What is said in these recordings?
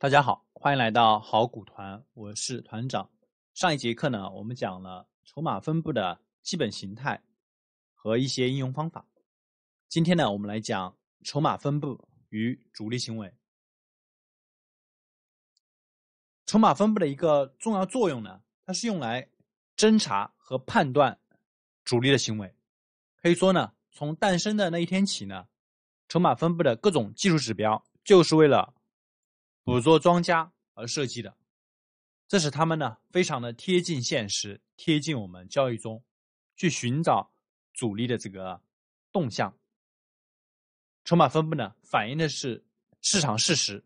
大家好，欢迎来到好股团，我是团长。上一节课呢，我们讲了筹码分布的基本形态和一些应用方法。今天呢，我们来讲筹码分布与主力行为。筹码分布的一个重要作用呢，它是用来侦查和判断主力的行为。可以说呢，从诞生的那一天起呢，筹码分布的各种技术指标就是为了。捕捉庄家而设计的，这使他们呢非常的贴近现实，贴近我们交易中去寻找主力的这个动向。筹码分布呢反映的是市场事实，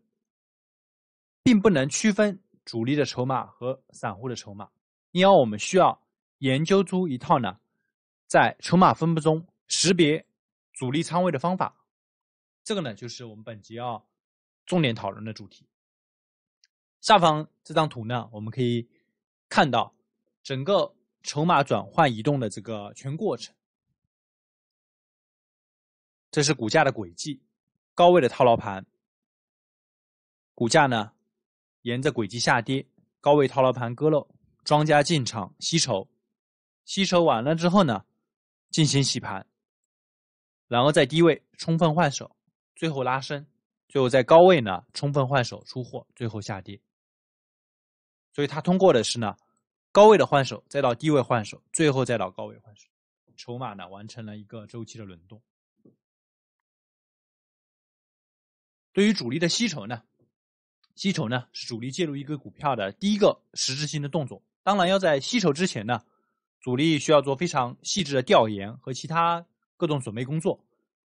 并不能区分主力的筹码和散户的筹码，因而我们需要研究出一套呢在筹码分布中识别主力仓位的方法。这个呢就是我们本集要重点讨论的主题。下方这张图呢，我们可以看到整个筹码转换移动的这个全过程。这是股价的轨迹，高位的套牢盘，股价呢沿着轨迹下跌，高位套牢盘割肉，庄家进场吸筹，吸筹完了之后呢，进行洗盘，然后在低位充分换手，最后拉升，最后在高位呢充分换手出货，最后下跌。所以它通过的是呢，高位的换手，再到低位换手，最后再到高位换手，筹码呢完成了一个周期的轮动。对于主力的吸筹呢，吸筹呢是主力介入一个股票的第一个实质性的动作。当然要在吸筹之前呢，主力需要做非常细致的调研和其他各种准备工作。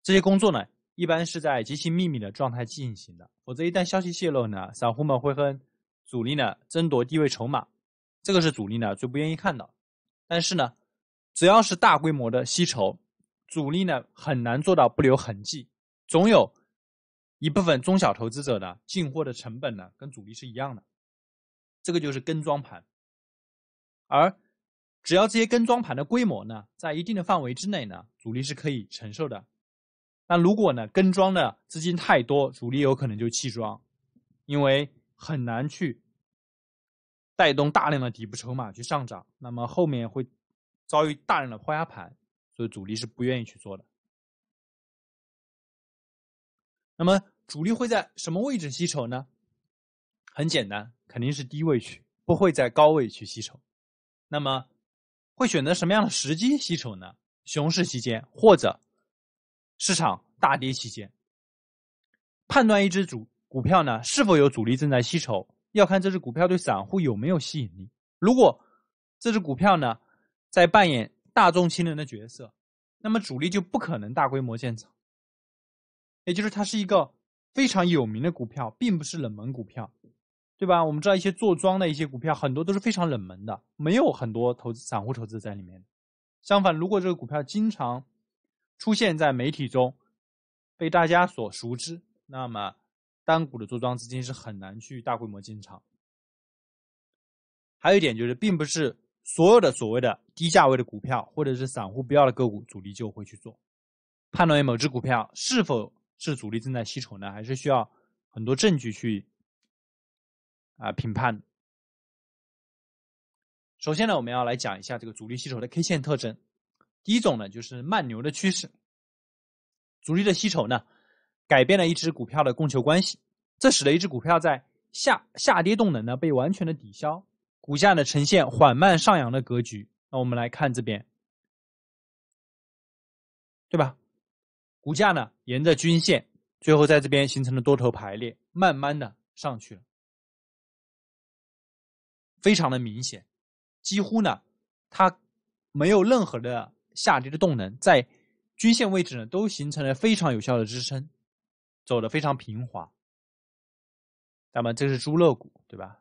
这些工作呢一般是在极其秘密的状态进行的，否则一旦消息泄露呢，散户们会跟。主力呢争夺低位筹码，这个是主力呢最不愿意看到。但是呢，只要是大规模的吸筹，主力呢很难做到不留痕迹，总有一部分中小投资者呢进货的成本呢跟主力是一样的，这个就是跟庄盘。而只要这些跟庄盘的规模呢在一定的范围之内呢，主力是可以承受的。那如果呢跟庄的资金太多，主力有可能就弃庄，因为。很难去带动大量的底部筹码去上涨，那么后面会遭遇大量的抛压盘，所以主力是不愿意去做的。那么主力会在什么位置吸筹呢？很简单，肯定是低位去，不会在高位去吸筹。那么会选择什么样的时机吸筹呢？熊市期间或者市场大跌期间，判断一只主。股票呢是否有主力正在吸筹？要看这只股票对散户有没有吸引力。如果这只股票呢在扮演大众亲人的角色，那么主力就不可能大规模建仓。也就是它是一个非常有名的股票，并不是冷门股票，对吧？我们知道一些坐庄的一些股票，很多都是非常冷门的，没有很多投资散户投资在里面。相反，如果这个股票经常出现在媒体中，被大家所熟知，那么。单股的做庄资金是很难去大规模进场。还有一点就是，并不是所有的所谓的低价位的股票或者是散户不要的个股，主力就会去做。判断某只股票是否是主力正在吸筹呢，还是需要很多证据去啊评判。首先呢，我们要来讲一下这个主力吸筹的 K 线特征。第一种呢，就是慢牛的趋势，主力的吸筹呢。改变了一只股票的供求关系，这使得一只股票在下下跌动能呢被完全的抵消，股价呢呈现缓慢上扬的格局。那我们来看这边，对吧？股价呢沿着均线，最后在这边形成了多头排列，慢慢的上去了，非常的明显，几乎呢它没有任何的下跌的动能，在均线位置呢都形成了非常有效的支撑。走的非常平滑，那么这是猪肋股，对吧？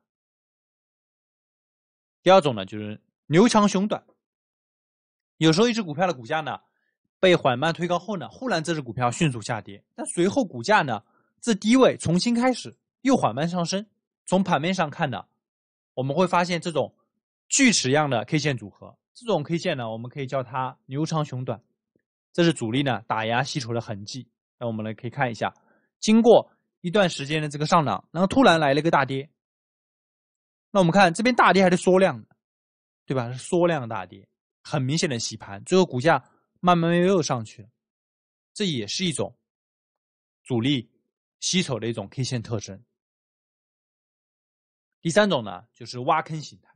第二种呢，就是牛长熊短。有时候一只股票的股价呢被缓慢推高后呢，忽然这只股票迅速下跌，但随后股价呢自低位重新开始又缓慢上升。从盘面上看呢，我们会发现这种锯齿样的 K 线组合，这种 K 线呢，我们可以叫它牛长熊短，这是主力呢打压吸筹的痕迹。那我们来可以看一下。经过一段时间的这个上涨，然后突然来了一个大跌，那我们看这边大跌还是缩量的，对吧？是缩量大跌，很明显的洗盘，最后股价慢慢又上去了，这也是一种主力吸筹的一种 K 线特征。第三种呢，就是挖坑形态。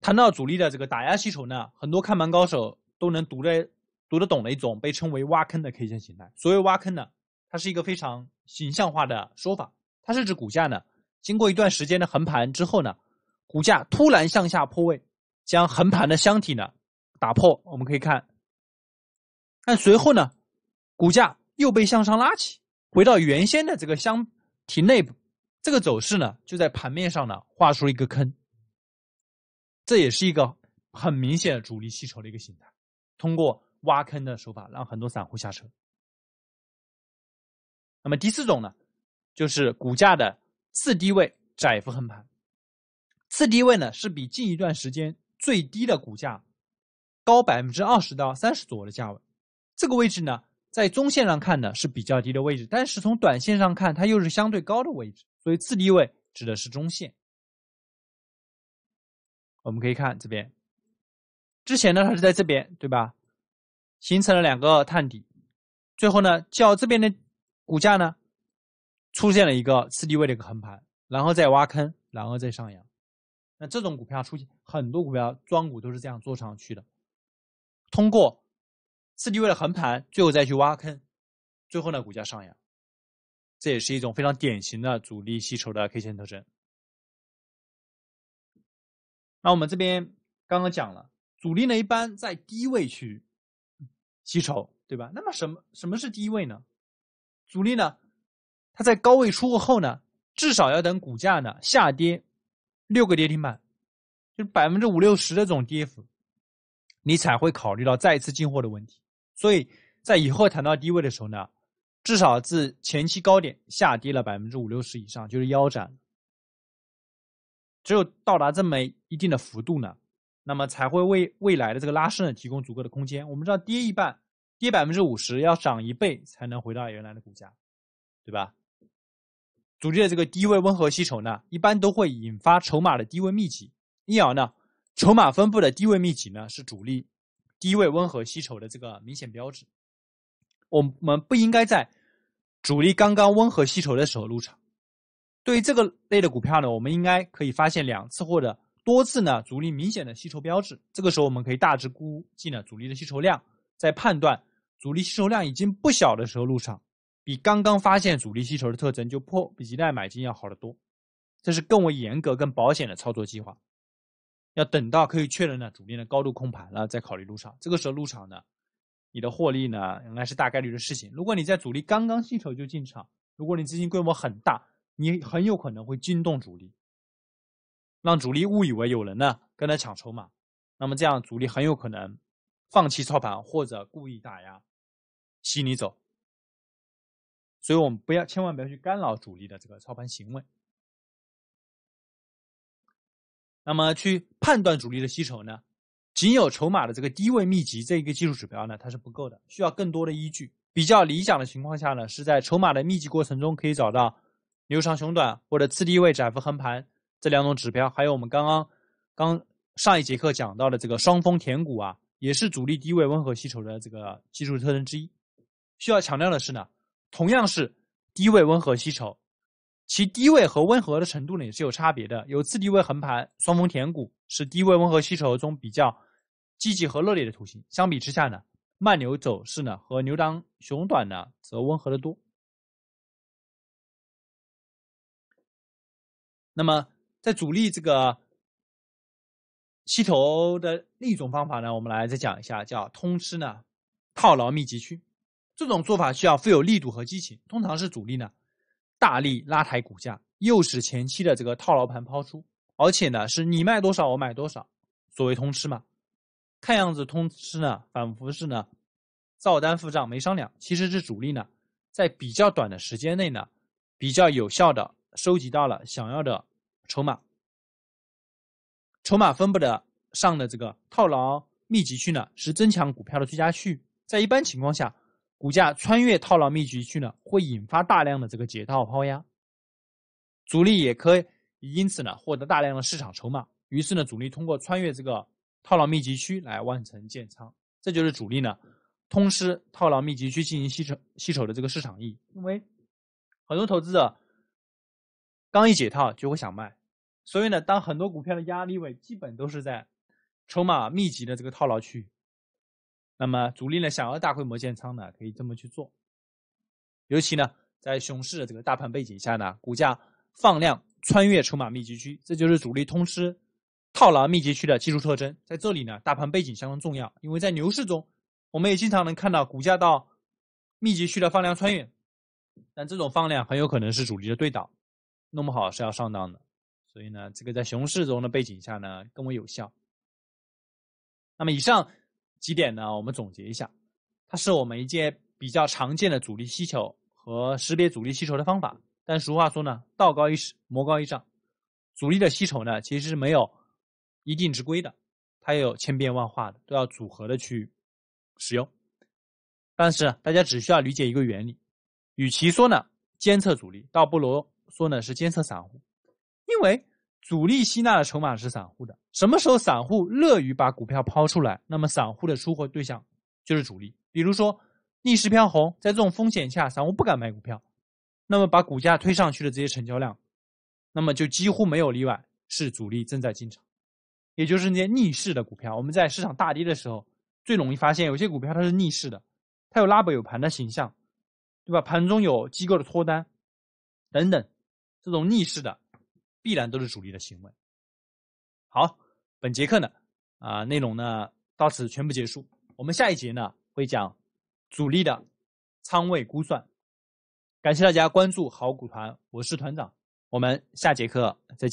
谈到主力的这个打压吸筹呢，很多看盘高手都能读得读得懂的一种，被称为挖坑的 K 线形态。所谓挖坑呢。它是一个非常形象化的说法，它是指股价呢经过一段时间的横盘之后呢，股价突然向下破位，将横盘的箱体呢打破。我们可以看，但随后呢，股价又被向上拉起，回到原先的这个箱体内部，这个走势呢就在盘面上呢画出一个坑。这也是一个很明显的主力吸筹的一个形态，通过挖坑的手法让很多散户下车。那么第四种呢，就是股价的次低位窄幅横盘。次低位呢是比近一段时间最低的股价高百分之二十到三十左右的价位。这个位置呢，在中线上看呢是比较低的位置，但是从短线上看它又是相对高的位置，所以次低位指的是中线。我们可以看这边，之前呢它是在这边对吧？形成了两个探底，最后呢叫这边的。股价呢，出现了一个次低位的一个横盘，然后再挖坑，然后再上扬。那这种股票出现很多股票庄股都是这样做上去的，通过次低位的横盘，最后再去挖坑，最后呢股价上扬，这也是一种非常典型的主力吸筹的 K 线特征。那我们这边刚刚讲了，主力呢一般在低位去吸筹，对吧？那么什么什么是低位呢？主力呢，它在高位出货后呢，至少要等股价呢下跌六个跌停板，就百分之五六十的这种跌幅，你才会考虑到再次进货的问题。所以在以后谈到低位的时候呢，至少自前期高点下跌了百分之五六十以上，就是腰斩。只有到达这么一定的幅度呢，那么才会为未来的这个拉升呢提供足够的空间。我们知道跌一半。跌百分之五十，要涨一倍才能回到原来的股价，对吧？主力的这个低位温和吸筹呢，一般都会引发筹码的低位密集，因而呢，筹码分布的低位密集呢，是主力低位温和吸筹的这个明显标志。我们不应该在主力刚刚温和吸筹的时候入场。对于这个类的股票呢，我们应该可以发现两次或者多次呢，主力明显的吸筹标志。这个时候我们可以大致估计呢，主力的吸筹量，在判断。主力吸筹量已经不小的时候入场，比刚刚发现主力吸筹的特征就破比一带买进要好得多。这是更为严格、更保险的操作计划。要等到可以确认呢主力的高度控盘了，再考虑入场。这个时候入场呢，你的获利呢应该是大概率的事情。如果你在主力刚刚吸筹就进场，如果你资金规模很大，你很有可能会惊动主力，让主力误以为有人呢跟他抢筹码，那么这样主力很有可能放弃操盘或者故意打压。吸你走，所以我们不要千万不要去干扰主力的这个操盘行为。那么去判断主力的吸筹呢？仅有筹码的这个低位密集这一个技术指标呢，它是不够的，需要更多的依据。比较理想的情况下呢，是在筹码的密集过程中可以找到牛长熊短或者次低位窄幅横盘这两种指标，还有我们刚刚刚上一节课讲到的这个双峰填谷啊，也是主力低位温和吸筹的这个技术特征之一。需要强调的是呢，同样是低位温和吸筹，其低位和温和的程度呢也是有差别的。有次低位横盘，双峰填谷是低位温和吸筹中比较积极和热烈的图形。相比之下呢，慢牛走势呢和牛当熊短呢则温和得多。那么，在主力这个吸筹的另一种方法呢，我们来再讲一下，叫通吃呢，套牢密集区。这种做法需要富有力度和激情，通常是主力呢大力拉抬股价，诱使前期的这个套牢盘抛出，而且呢是你卖多少我买多少，所谓通吃嘛。看样子通吃呢，仿佛是呢造单付账没商量，其实是主力呢在比较短的时间内呢，比较有效的收集到了想要的筹码。筹码分布的上的这个套牢密集区呢，是增强股票的最佳区域，在一般情况下。股价穿越套牢密集区呢，会引发大量的这个解套抛压，主力也可以因此呢获得大量的市场筹码。于是呢，主力通过穿越这个套牢密集区来完成建仓，这就是主力呢，通吃套牢密集区进行吸筹吸筹的这个市场意义。因为很多投资者刚一解套就会想卖，所以呢，当很多股票的压力位基本都是在筹码密集的这个套牢区域。那么主力呢想要大规模建仓呢，可以这么去做。尤其呢在熊市的这个大盘背景下呢，股价放量穿越筹码密集区，这就是主力通吃套牢密集区的技术特征。在这里呢，大盘背景相当重要，因为在牛市中，我们也经常能看到股价到密集区的放量穿越，但这种放量很有可能是主力的对倒，弄不好是要上当的。所以呢，这个在熊市中的背景下呢更为有效。那么以上。几点呢？我们总结一下，它是我们一些比较常见的阻力吸筹和识别阻力吸筹的方法。但俗话说呢，道高一尺，魔高一丈，阻力的吸筹呢其实是没有一定之规的，它有千变万化的，都要组合的去使用。但是大家只需要理解一个原理，与其说呢监测阻力，倒不如说呢是监测散户，因为。主力吸纳的筹码是散户的。什么时候散户乐于把股票抛出来？那么散户的出货对象就是主力。比如说，逆势飘红，在这种风险下，散户不敢买股票，那么把股价推上去的这些成交量，那么就几乎没有例外是主力正在进场，也就是那些逆势的股票。我们在市场大跌的时候，最容易发现有些股票它是逆势的，它有拉板有盘的形象，对吧？盘中有机构的脱单，等等，这种逆势的。必然都是主力的行为。好，本节课呢，啊，内容呢到此全部结束。我们下一节呢会讲主力的仓位估算。感谢大家关注好股团，我是团长，我们下节课再见。